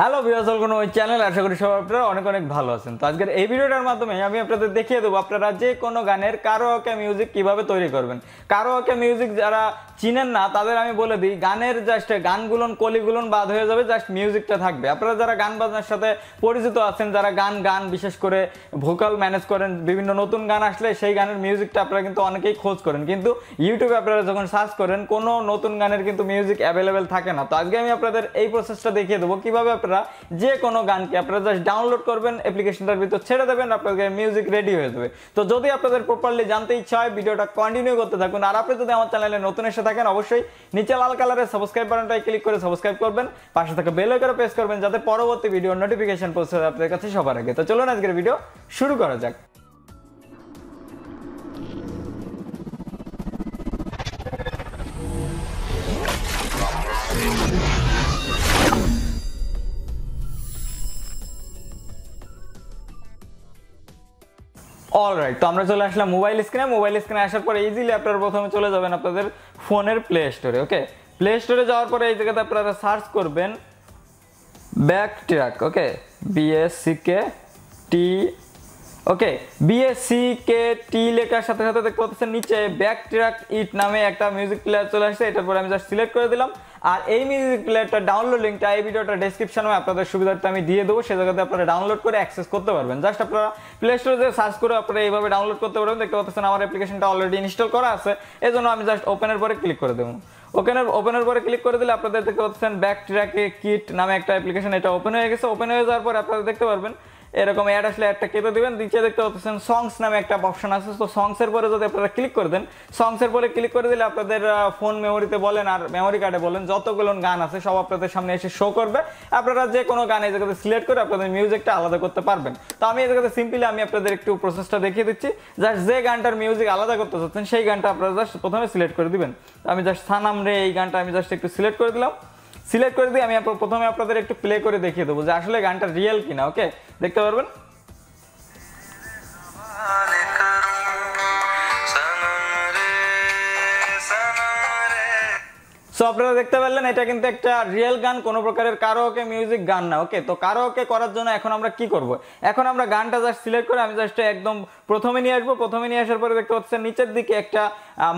hello বিরাজ কোনো ওই চ্যানেল আশা করি সবাই আপনারা অনেক অনেক ভালো আছেন তো আজকের এই ভিডিওটার মাধ্যমে আমি আপনাদের দেখিয়ে দেবো আপনারা যে কোনো গানের কারো ওকে মিউজিক কিভাবে তৈরি করবেন কারো ওকে মিউজিক যারা চিনেন না তাদের আমি বলে দিই গানের জাস্ট গানগুলোন কলিগুলোন বাদ হয়ে যাবে জাস্ট মিউজিকটা থাকবে আপনারা যারা গান বাজনার সাথে পরিচিত আছেন যারা গান গান বিশেষ করে ভোকাল ম্যানেজ করেন বিভিন্ন নতুন গান আসলে সেই গানের মিউজিকটা আপনারা কিন্তু অনেকেই খোঁজ করেন কিন্তু ইউটিউবে আপনারা যখন সার্চ করেন কোনো নতুন গানের কিন্তু মিউজিক অ্যাভেলেবেল থাকে না তো আজকে আমি আপনাদের এই প্রসেসটা দেখিয়ে দেবো কীভাবে আপনারা যে কোনো গানকে আপনারা জাস্ট ডাউনলোড করবেন অ্যাপ্লিকেশনটার ভিতর ছেড়ে দেবেন আপনাদের মিউজিক রেডি হয়ে যাবে তো যদি আপনাদের প্রপারলি জানতে ইচ্ছা হয় ভিডিওটা কন্টিনিউ করতে থাকুন আর আপনি যদি আমার চ্যানেলে নতুন এসে থাকেন অবশ্যই নিচে লাল কালারের সাবস্ক্রাইব বাটনটায় ক্লিক করে সাবস্ক্রাইব করবেন পাশে থাকা বেল আইকনে প্রেস করবেন যাতে পরবর্তী ভিডিওর নোটিফিকেশন পৌঁছে আপনাদের কাছে সবার আগে তো চলুন আজকের ভিডিও শুরু করা যাক অলরাইট তো আমরা চলে আসলাম মোবাইল স্ক্রিনে মোবাইল স্ক্রিনে আসার পরে ইজিলি আপনারা প্রথমে চলে যাবেন আপনাদের ফোনের প্লে স্টোরে ওকে প্লে স্টোরে যাওয়ার পরে এই জায়গাতে আপনারা সার্চ করবেন back track okay K T okay BSC K T লেখার সাথে সাথে দেখতে পাচ্ছেন নিচে ব্যাক ট্র্যাক ইট নামে একটা মিউজিক প্লেয়ার চলে আসছে এটার পরে আমি জাস্ট সিলেক্ট করে দিলাম আর এই মিউজিক প্লেয়ারটা ডাউনলোড লিঙ্কটা এই ভিডিওটা ডিসক্রিপশনে আপনাদের সুবিধার্থে আমি দিয়ে দেবো সে জায়গাতে আপনারা ডাউনলোড করে অ্যাক্সেস করতে পারবেন জাস্ট আপনারা প্লে স্টোরে যে সার্চ করে আপনারা এইভাবে ডাউনলোড করতে পারবেন দেখতে পাচ্ছেন আমার অ্যাপ্লিকেশনটা অলরেডি ইনস্টল করা আছে এই জন্য আমি জাস্ট ওপেনের পরে ক্লিক করে দেবো ওপেনের ওপেনের পরে ক্লিক করে দিলে আপনাদের দেখতে পাচ্ছেন ব্যাক ট্র্যাকে কিট নামে একটা অ্যাপ্লিকেশন এটা ওপেন হয়ে গেছে ওপেন হয়ে যাওয়ার পর আপনারা দেখতে পারবেন এরকম অ্যাড আসলে একটা কেটে দেবেন নিচে দেখতে পাচ্ছেন সংস নামে একটা অপশন আছে তো সংসের পরে যদি আপনারা ক্লিক করে দেন সংসের পরে ক্লিক করে দিলে আপনাদের ফোন মেমোরিতে বলেন আর মেমোরি কার্ডে বলেন যতগুলো গান আছে সব আপনাদের সামনে এসে শো করবে আপনারা যে কোনো গান এই জায়গাতে সিলেক্ট করে আপনাদের মিউজিকটা আলাদা করতে পারবেন তো আমি এই জায়গাতে সিম্পলি আমি আপনাদের একটু প্রসেসটা দেখিয়ে দিচ্ছি জাস্ট যে গানটার মিউজিক আলাদা করতে চাচ্ছেন সেই গানটা আপনারা জাস্ট প্রথমে সিলেক্ট করে দিবেন আমি জাস্ট সানাম রে এই গানটা আমি জাস্ট একটু সিলেক্ট করে দিলাম সিলেক্ট করে দিয়ে আমি প্রথমে আপনাদের একটু প্লে করে দেখিয়ে দেবো যে আসলে গানটা রিয়েল কিনা ওকে দেখতে পারবেন সো আপনারা দেখতে পারলেন এটা কিন্তু একটা রিয়েল গান কোনো প্রকারের কারো ওকে মিউজিক গান না ওকে তো কারো ওকে করার জন্য এখন আমরা কি করব এখন আমরা গানটা জাস্ট সিলেক্ট করে আমি জাস্ট একদম প্রথমে নিয়ে আসবো প্রথমে নিয়ে আসার পরে দেখতে পাচ্ছেন নিচের দিকে একটা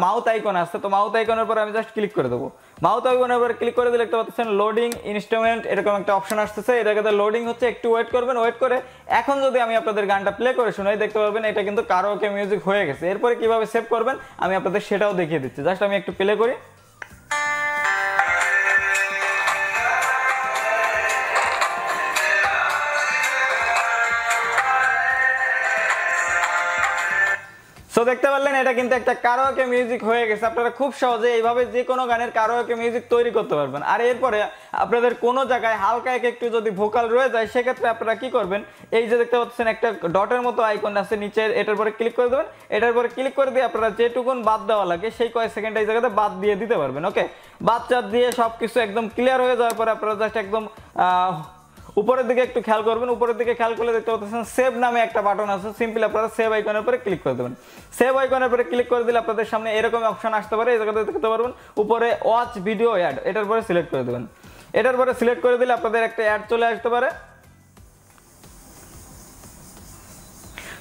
মাউথ আইকন আসছে তো মাউথ আইকনের পরে আমি জাস্ট ক্লিক করে দেবো মাউথ আইকনের উপর ক্লিক করে দিলে দেখতে পাচ্ছেন লোডিং ইনস্ট্রুমেন্ট এরকম একটা অপশন আসতেছে এটাকে লোডিং হচ্ছে একটু ওয়েট করবেন ওয়েট করে এখন যদি আমি আপনাদের গানটা প্লে করে শোনাই দেখতে পারবেন এটা কিন্তু কারো ওকে মিউজিক হয়ে গেছে এরপরে কিভাবে সেভ করবেন আমি আপনাদের সেটাও দেখিয়ে দিচ্ছি জাস্ট আমি একটু প্লে করি সো দেখতে পারলেন এটা কিন্তু একটা কারোকে মিউজিক হয়ে গেছে আপনারা খুব সহজে এইভাবে যে কোনো গানের কারোকে মিউজিক তৈরি করতে পারবেন আর এরপরে আপনাদের কোনো জায়গায় হালকা এক একটু যদি ভোকাল রয়ে যায় সেক্ষেত্রে আপনারা কি করবেন এই যে দেখতে পাচ্ছেন একটা ডটের মতো আইকন আছে নিচে এটার পরে ক্লিক করে দেবেন এটার পরে ক্লিক করে দিয়ে আপনারা যেটুকুন বাদ দেওয়া লাগে সেই কয়েক সেকেন্ড এই জায়গাতে বাদ দিয়ে দিতে পারবেন ওকে বাদ চাপ দিয়ে সব কিছু একদম ক্লিয়ার হয়ে যাওয়ার পরে আপনারা জাস্ট একদম উপরের দিকে একটু খেয়াল করবেন উপরের দিকে খেয়াল করলে দেখতে পাচ্ছেন সেভ নামে একটা বাটন আছে সিম্পলি আপনারা সেভ আইকনের উপরে ক্লিক করে দেবেন সেভ আইকনের উপরে ক্লিক করে দিলে আপনাদের সামনে এরকম অপশন আসতে পারে এই দেখতে পারবেন উপরে ওয়াচ ভিডিও অ্যাড এটার পরে সিলেক্ট করে দেবেন এটার পরে সিলেক্ট করে দিলে আপনাদের একটা অ্যাড চলে আসতে পারে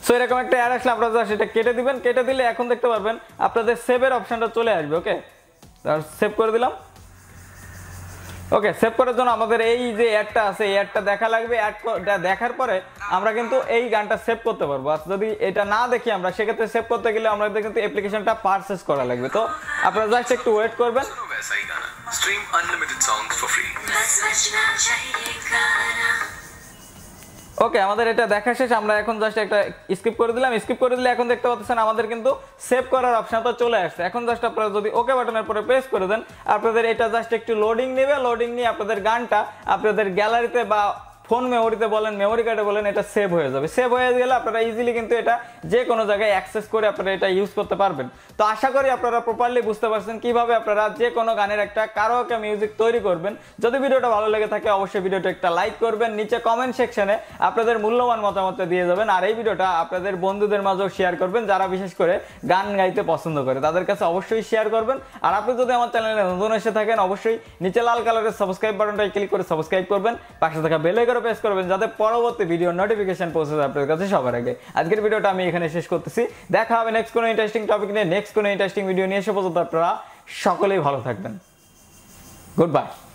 সো এরকম একটা অ্যাড আসলে আপনারা সেটা কেটে দিবেন কেটে দিলে এখন দেখতে পারবেন আপনাদের সেভের অপশনটা চলে আসবে ওকে সেভ করে দিলাম ওকে সেভ করার জন্য আমাদের এই যে অ্যাডটা আছে এই অ্যাডটা দেখা লাগবে অ্যাডটা দেখার পরে আমরা কিন্তু এই গানটা সেভ করতে পারবো আর যদি এটা না দেখি আমরা সেক্ষেত্রে সেভ করতে গেলে আমাদের কিন্তু অ্যাপ্লিকেশনটা পারচেস করা লাগবে তো আপনারা জাস্ট একটু ওয়েট করবেন ওকে আমাদের এটা দেখা শেষ আমরা এখন জাস্ট একটা স্কিপ করে দিলাম স্কিপ করে দিলে এখন দেখতে পাচ্ছেন আমাদের কিন্তু সেভ করার অপশনটা চলে আসছে এখন জাস্ট আপনারা যদি ওকে বাটনের পরে প্রেস করে দেন আপনাদের এটা জাস্ট একটু লোডিং নেবে লোডিং নিয়ে আপনাদের গানটা আপনাদের গ্যালারিতে বা ফোন মেমোরিতে বলেন মেমোরি কার্ডে বলেন এটা সেভ হয়ে যাবে সেভ হয়ে গেলে আপনারা ইজিলি কিন্তু এটা যে কোনো জায়গায় অ্যাক্সেস করে আপনারা এটা ইউজ করতে পারবেন তো আশা করি আপনারা প্রপারলি বুঝতে পারছেন কিভাবে আপনারা যে কোনো গানের একটা কারো একটা মিউজিক তৈরি করবেন যদি ভিডিওটা ভালো লেগে থাকে অবশ্যই ভিডিওটা একটা লাইক করবেন নিচে কমেন্ট সেকশনে আপনাদের মূল্যবান মতামত দিয়ে যাবেন আর এই ভিডিওটা আপনাদের বন্ধুদের মাঝেও শেয়ার করবেন যারা বিশেষ করে গান গাইতে পছন্দ করে তাদের কাছে অবশ্যই শেয়ার করবেন আর আপনি যদি আমার চ্যানেলে নতুন এসে থাকেন অবশ্যই নিচে লাল কালারের সাবস্ক্রাইব বাটনটাই ক্লিক করে সাবস্ক্রাইব করবেন পাশে থাকা বেলে করে প্রেস করবেন যাতে পরবর্তী ভিডিও নোটিফিকেশন পৌঁছে যায় আপনাদের কাছে সবার আগে আজকের ভিডিওটা আমি এখানে শেষ করতেছি দেখা হবে নেক্সট কোনো ইন্টারেস্টিং টপিক নিয়ে নেক্সট কোনো ইন্টারেস্টিং ভিডিও নিয়ে এসে পর্যন্ত আপনারা সকলেই ভালো থাকবেন গুড বাই